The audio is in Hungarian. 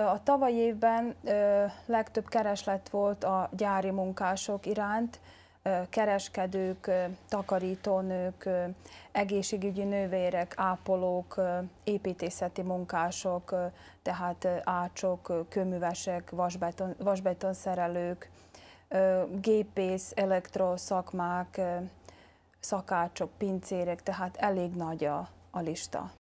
A tavaly évben legtöbb kereslet volt a gyári munkások iránt, kereskedők, takarítónők, egészségügyi nővérek, ápolók, építészeti munkások, tehát ácsok, kőművesek, vasbeton, vasbetonszerelők, gépész, elektroszakmák, szakácsok, pincérek, tehát elég nagy a, a lista.